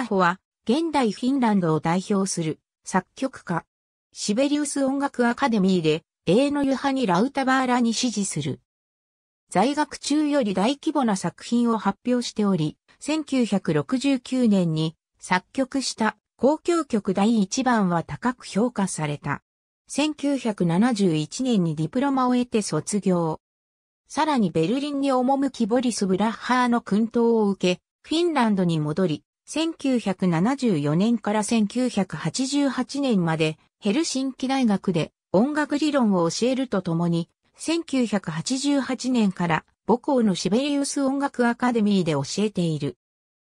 タホは、現代フィンランドを代表する作曲家。シベリウス音楽アカデミーで、永のユハニ・ラウタバーラに支持する。在学中より大規模な作品を発表しており、1969年に作曲した交響曲第1番は高く評価された。1971年にディプロマを得て卒業。さらにベルリンに赴きボリス・ブラッハーの薫陶を受け、フィンランドに戻り、1974年から1988年までヘルシンキ大学で音楽理論を教えるとともに、1988年から母校のシベリウス音楽アカデミーで教えている。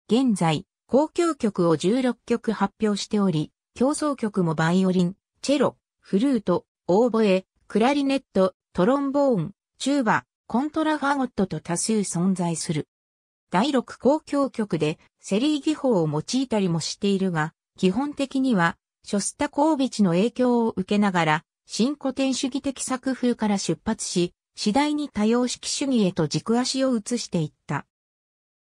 現在、交響曲を16曲発表しており、競争曲もバイオリン、チェロ、フルート、オーボエ、クラリネット、トロンボーン、チューバ、コントラファゴットと多数存在する。第六交響曲でセリー技法を用いたりもしているが、基本的には、ショスタコービチの影響を受けながら、新古典主義的作風から出発し、次第に多様式主義へと軸足を移していった。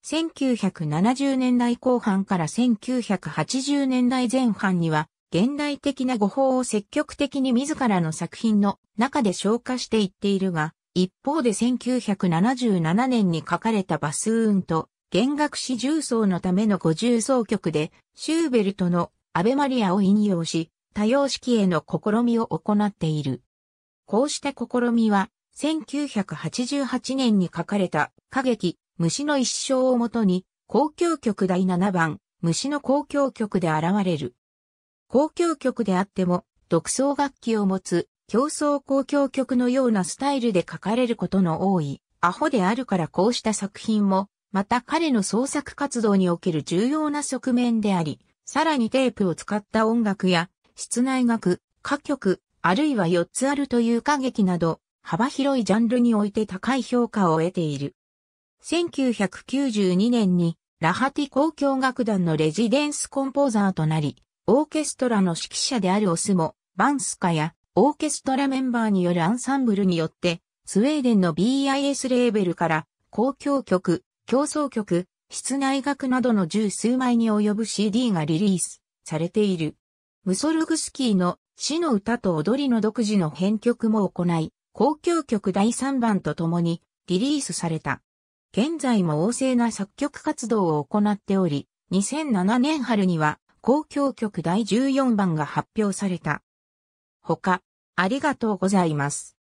1970年代後半から1980年代前半には、現代的な語法を積極的に自らの作品の中で消化していっているが、一方で1977年に書かれたバスーンと弦楽四重奏のための五重奏曲でシューベルトのアベマリアを引用し多様式への試みを行っている。こうした試みは1988年に書かれた歌劇虫の一生をもとに公共曲第7番虫の公共曲で現れる。公共曲であっても独奏楽器を持つ競争交響曲のようなスタイルで書かれることの多い、アホであるからこうした作品も、また彼の創作活動における重要な側面であり、さらにテープを使った音楽や、室内楽、歌曲、あるいは4つあるという歌劇など、幅広いジャンルにおいて高い評価を得ている。1992年に、ラハティ交響楽団のレジデンスコンポーザーとなり、オーケストラの指揮者であるオスモ、バンスカや、オーケストラメンバーによるアンサンブルによって、スウェーデンの BIS レーベルから、公共曲、競争曲、室内楽などの十数枚に及ぶ CD がリリースされている。ムソルグスキーの死の歌と踊りの独自の編曲も行い、公共曲第3番と共にリリースされた。現在も旺盛な作曲活動を行っており、2007年春には公共曲第14番が発表された。ほか、ありがとうございます。